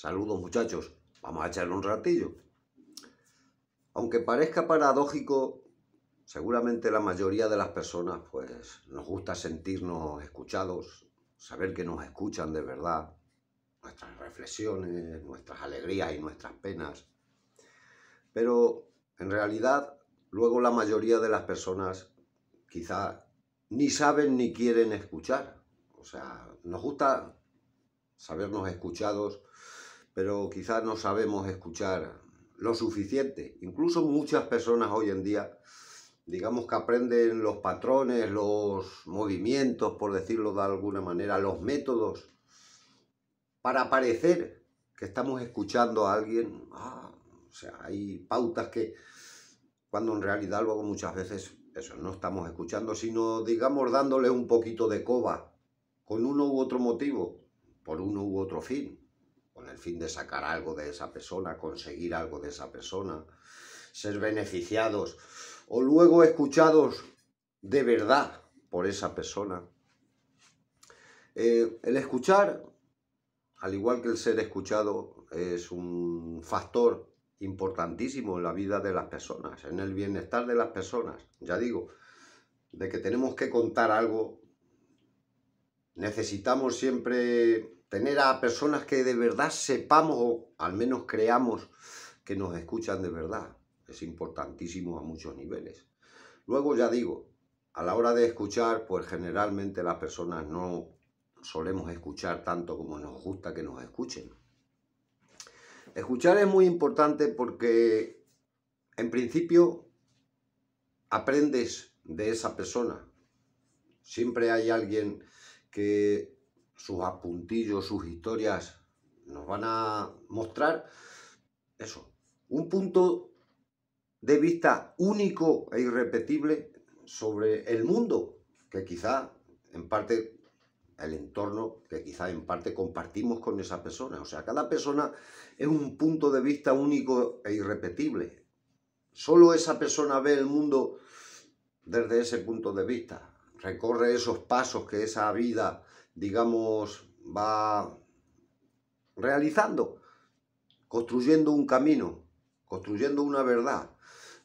Saludos muchachos, vamos a echarle un ratillo. Aunque parezca paradójico, seguramente la mayoría de las personas pues nos gusta sentirnos escuchados, saber que nos escuchan de verdad, nuestras reflexiones, nuestras alegrías y nuestras penas. Pero en realidad, luego la mayoría de las personas quizá ni saben ni quieren escuchar. O sea, nos gusta sabernos escuchados pero quizás no sabemos escuchar lo suficiente. Incluso muchas personas hoy en día, digamos que aprenden los patrones, los movimientos, por decirlo de alguna manera, los métodos, para parecer que estamos escuchando a alguien. Ah, o sea, hay pautas que, cuando en realidad luego muchas veces eso no estamos escuchando, sino digamos dándole un poquito de coba, con uno u otro motivo, por uno u otro fin con el fin de sacar algo de esa persona, conseguir algo de esa persona, ser beneficiados o luego escuchados de verdad por esa persona. Eh, el escuchar, al igual que el ser escuchado, es un factor importantísimo en la vida de las personas, en el bienestar de las personas. Ya digo, de que tenemos que contar algo, necesitamos siempre tener a personas que de verdad sepamos o al menos creamos que nos escuchan de verdad. Es importantísimo a muchos niveles. Luego ya digo, a la hora de escuchar, pues generalmente las personas no solemos escuchar tanto como nos gusta que nos escuchen. Escuchar es muy importante porque en principio aprendes de esa persona. Siempre hay alguien que sus apuntillos, sus historias, nos van a mostrar eso, un punto de vista único e irrepetible sobre el mundo, que quizá en parte el entorno que quizá en parte compartimos con esa persona. O sea, cada persona es un punto de vista único e irrepetible. Solo esa persona ve el mundo desde ese punto de vista. Recorre esos pasos que esa vida digamos, va realizando, construyendo un camino, construyendo una verdad.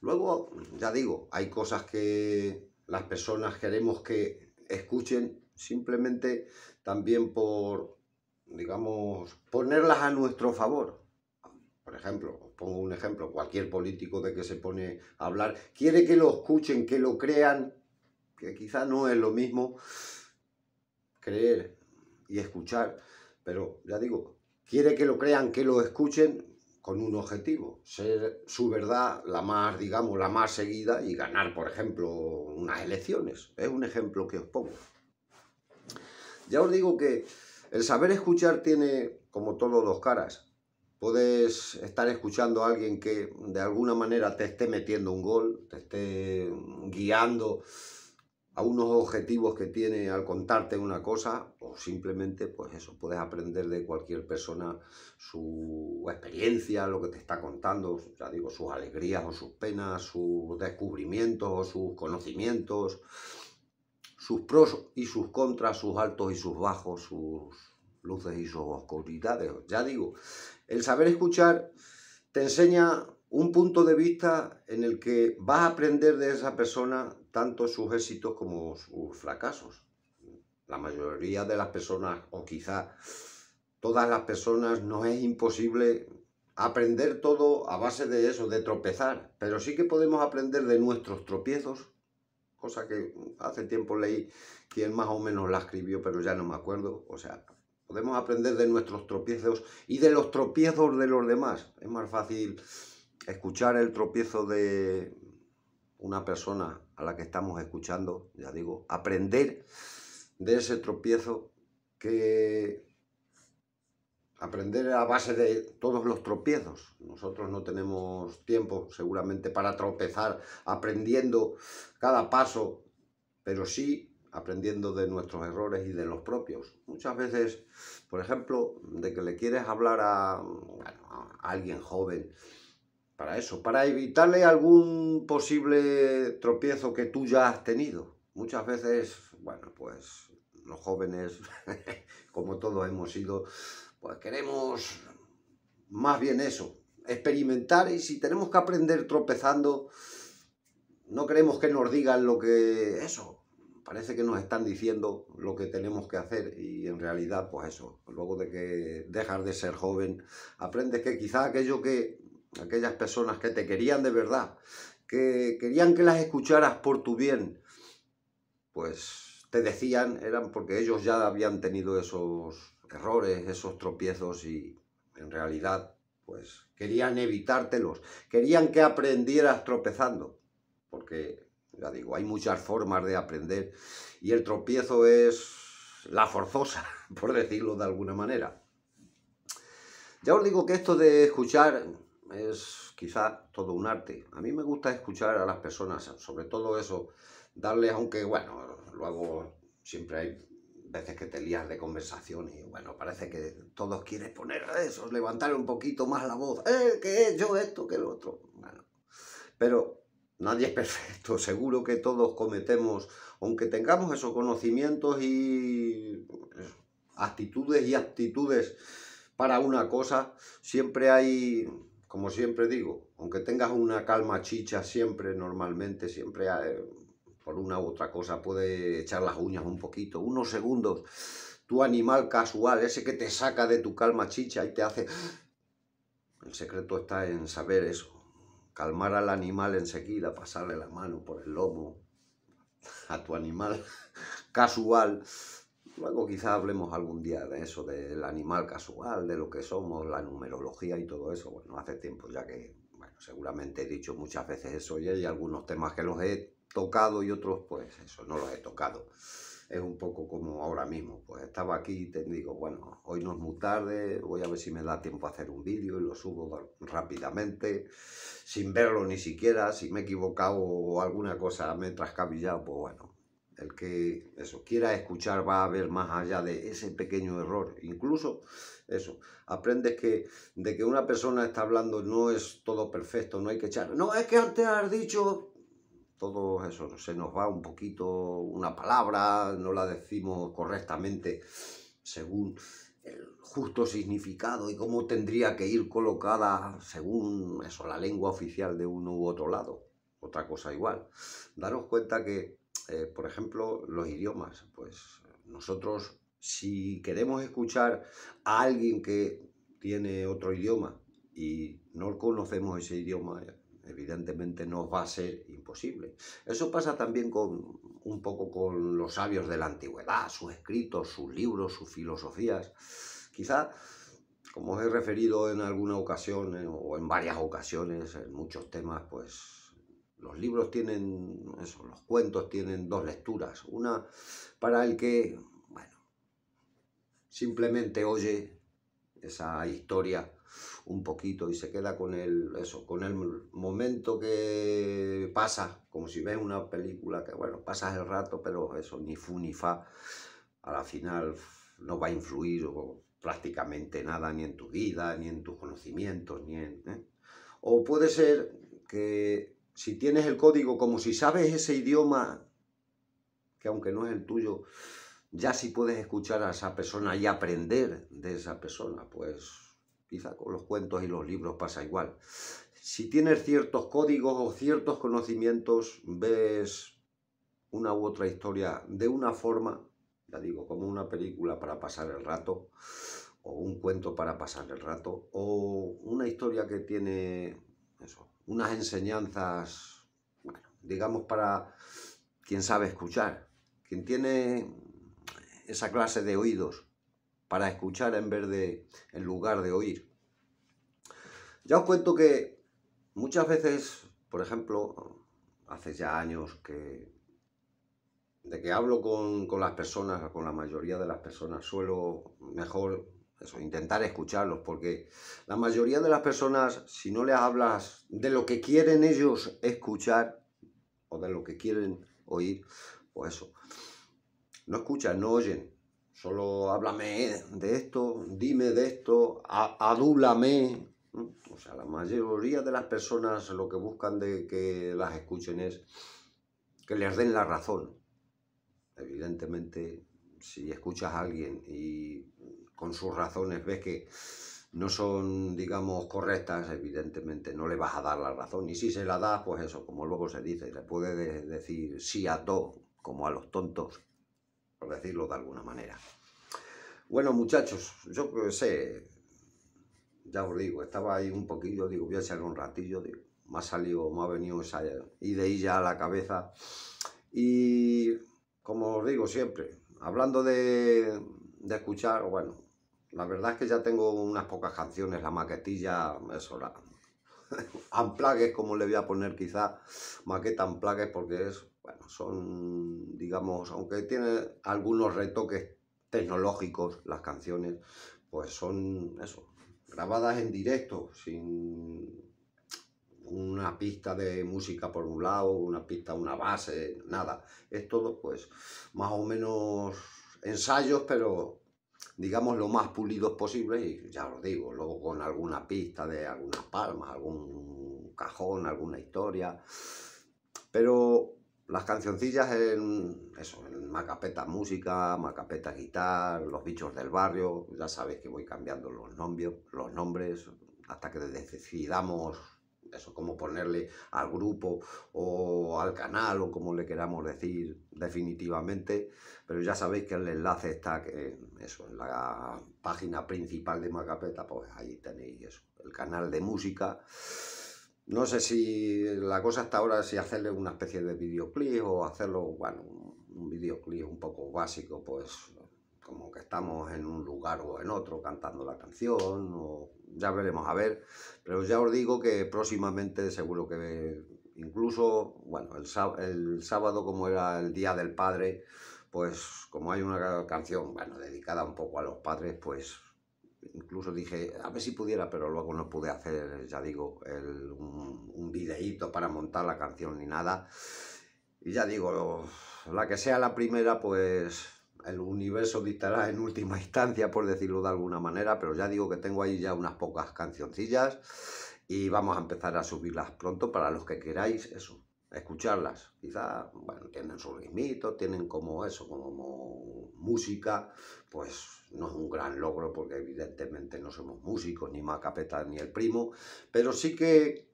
Luego, ya digo, hay cosas que las personas queremos que escuchen simplemente también por, digamos, ponerlas a nuestro favor. Por ejemplo, os pongo un ejemplo, cualquier político de que se pone a hablar, quiere que lo escuchen, que lo crean, que quizá no es lo mismo creer y escuchar, pero ya digo, quiere que lo crean, que lo escuchen con un objetivo, ser su verdad la más, digamos, la más seguida y ganar, por ejemplo, unas elecciones. Es un ejemplo que os pongo. Ya os digo que el saber escuchar tiene, como todos los caras. Puedes estar escuchando a alguien que de alguna manera te esté metiendo un gol, te esté guiando a unos objetivos que tiene al contarte una cosa o simplemente pues eso, puedes aprender de cualquier persona su experiencia, lo que te está contando, ya digo, sus alegrías o sus penas, sus descubrimientos o sus conocimientos, sus pros y sus contras, sus altos y sus bajos, sus luces y sus oscuridades. Ya digo, el saber escuchar te enseña un punto de vista en el que vas a aprender de esa persona tanto sus éxitos como sus fracasos. La mayoría de las personas, o quizá todas las personas, no es imposible aprender todo a base de eso, de tropezar, pero sí que podemos aprender de nuestros tropiezos, cosa que hace tiempo leí quien más o menos la escribió, pero ya no me acuerdo, o sea, podemos aprender de nuestros tropiezos y de los tropiezos de los demás, es más fácil escuchar el tropiezo de una persona a la que estamos escuchando, ya digo, aprender de ese tropiezo que aprender a base de todos los tropiezos. Nosotros no tenemos tiempo seguramente para tropezar aprendiendo cada paso, pero sí aprendiendo de nuestros errores y de los propios. Muchas veces, por ejemplo, de que le quieres hablar a, a alguien joven para eso, para evitarle algún posible tropiezo que tú ya has tenido. Muchas veces, bueno, pues los jóvenes, como todos hemos sido, pues queremos más bien eso, experimentar y si tenemos que aprender tropezando, no queremos que nos digan lo que eso, parece que nos están diciendo lo que tenemos que hacer y en realidad pues eso, luego de que dejas de ser joven, aprendes que quizá aquello que aquellas personas que te querían de verdad, que querían que las escucharas por tu bien, pues te decían, eran porque ellos ya habían tenido esos errores, esos tropiezos y en realidad pues querían evitártelos, querían que aprendieras tropezando, porque ya digo, hay muchas formas de aprender y el tropiezo es la forzosa, por decirlo de alguna manera. Ya os digo que esto de escuchar es quizá todo un arte. A mí me gusta escuchar a las personas, sobre todo eso, darles, aunque bueno, luego siempre hay veces que te lías de conversación y bueno, parece que todos quieren poner eso, levantar un poquito más la voz, eh, que es yo esto, que lo otro. Bueno, pero nadie es perfecto, seguro que todos cometemos, aunque tengamos esos conocimientos y pues, actitudes y actitudes para una cosa, siempre hay como siempre digo, aunque tengas una calma chicha siempre, normalmente, siempre eh, por una u otra cosa puede echar las uñas un poquito, unos segundos, tu animal casual, ese que te saca de tu calma chicha y te hace... El secreto está en saber eso, calmar al animal enseguida, pasarle la mano por el lomo a tu animal casual Luego quizás hablemos algún día de eso, del animal casual, de lo que somos, la numerología y todo eso. Bueno, hace tiempo ya que, bueno, seguramente he dicho muchas veces eso y hay algunos temas que los he tocado y otros, pues eso, no los he tocado. Es un poco como ahora mismo, pues estaba aquí y te digo, bueno, hoy no es muy tarde, voy a ver si me da tiempo a hacer un vídeo y lo subo rápidamente, sin verlo ni siquiera, si me he equivocado o alguna cosa me he trascabillado, pues bueno, el que eso quiera escuchar va a ver más allá de ese pequeño error. Incluso eso, aprendes que de que una persona está hablando no es todo perfecto, no hay que echar. No, es que antes has dicho todo eso, se nos va un poquito una palabra, no la decimos correctamente según el justo significado y cómo tendría que ir colocada según eso, la lengua oficial de uno u otro lado. Otra cosa igual. Daros cuenta que eh, por ejemplo, los idiomas. Pues nosotros, si queremos escuchar a alguien que tiene otro idioma y no conocemos ese idioma, evidentemente nos va a ser imposible. Eso pasa también con un poco con los sabios de la antigüedad, sus escritos, sus libros, sus filosofías. Quizá, como os he referido en alguna ocasión eh, o en varias ocasiones, en muchos temas, pues los libros tienen, eso, los cuentos tienen dos lecturas. Una para el que, bueno, simplemente oye esa historia un poquito y se queda con el, eso, con el momento que pasa, como si ves una película que, bueno, pasas el rato, pero eso, ni fu ni fa, a la final no va a influir o, prácticamente nada ni en tu vida, ni en tus conocimientos, ni en... ¿eh? O puede ser que si tienes el código, como si sabes ese idioma, que aunque no es el tuyo, ya si puedes escuchar a esa persona y aprender de esa persona, pues quizá con los cuentos y los libros pasa igual. Si tienes ciertos códigos o ciertos conocimientos, ves una u otra historia de una forma, ya digo, como una película para pasar el rato, o un cuento para pasar el rato, o una historia que tiene eso, unas enseñanzas, digamos, para quien sabe escuchar, quien tiene esa clase de oídos para escuchar en vez de, en lugar de oír. Ya os cuento que muchas veces, por ejemplo, hace ya años que de que hablo con, con las personas, con la mayoría de las personas, suelo mejor eso, intentar escucharlos, porque la mayoría de las personas, si no les hablas de lo que quieren ellos escuchar o de lo que quieren oír, pues eso, no escuchan, no oyen, solo háblame de esto, dime de esto, adúlame. O sea, la mayoría de las personas lo que buscan de que las escuchen es que les den la razón. Evidentemente, si escuchas a alguien y con sus razones ves que no son, digamos, correctas, evidentemente no le vas a dar la razón. Y si se la da pues eso, como luego se dice, le puede decir sí a todo, como a los tontos, por decirlo de alguna manera. Bueno, muchachos, yo que sé, ya os digo, estaba ahí un poquillo, digo, voy a echar un ratillo, digo, me ha salido, me ha venido esa idea a la cabeza. Y como os digo siempre, hablando de, de escuchar, bueno, la verdad es que ya tengo unas pocas canciones, la maquetilla, eso, la... amplagues, como le voy a poner quizá, maqueta amplagues, porque es, bueno, son, digamos, aunque tiene algunos retoques tecnológicos las canciones, pues son, eso, grabadas en directo, sin una pista de música por un lado, una pista, una base, nada. Es todo pues más o menos ensayos, pero digamos lo más pulidos posible y ya os digo, luego con alguna pista de algunas palmas, algún cajón, alguna historia. Pero las cancioncillas en eso, Macapeta Música, Macapeta Guitar, Los Bichos del Barrio, ya sabéis que voy cambiando los, nombres, los nombres hasta que decidamos eso, como ponerle al grupo o al canal o como le queramos decir definitivamente, pero ya sabéis que el enlace está en, eso, en la página principal de Macapeta, pues ahí tenéis el canal de música. No sé si la cosa hasta ahora si hacerle una especie de videoclip o hacerlo, bueno, un videoclip un poco básico, pues como que estamos en un lugar o en otro cantando la canción, o ya veremos a ver, pero ya os digo que próximamente seguro que incluso, bueno, el, el sábado como era el Día del Padre, pues como hay una canción, bueno, dedicada un poco a los padres, pues incluso dije, a ver si pudiera, pero luego no pude hacer, ya digo, un, un videíto para montar la canción ni nada. Y ya digo, la que sea la primera, pues el universo dictará en última instancia, por decirlo de alguna manera, pero ya digo que tengo ahí ya unas pocas cancioncillas y vamos a empezar a subirlas pronto para los que queráis eso, escucharlas. Quizá, bueno, tienen su ritmito, tienen como eso, como música, pues no es un gran logro porque evidentemente no somos músicos, ni Macapeta ni el primo, pero sí que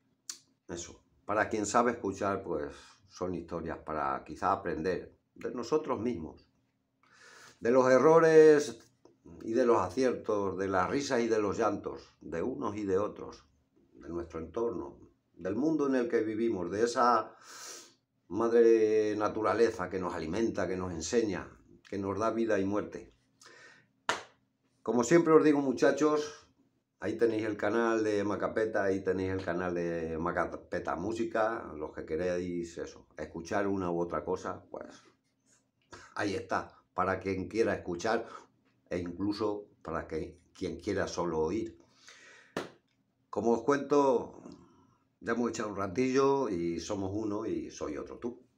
eso, para quien sabe escuchar, pues son historias para quizá aprender de nosotros mismos de los errores y de los aciertos, de las risas y de los llantos, de unos y de otros, de nuestro entorno, del mundo en el que vivimos, de esa madre naturaleza que nos alimenta, que nos enseña, que nos da vida y muerte. Como siempre os digo muchachos, ahí tenéis el canal de Macapeta, ahí tenéis el canal de Macapeta Música, los que queréis eso, escuchar una u otra cosa, pues ahí está para quien quiera escuchar e incluso para quien quiera solo oír. Como os cuento, ya hemos echado un ratillo y somos uno y soy otro tú.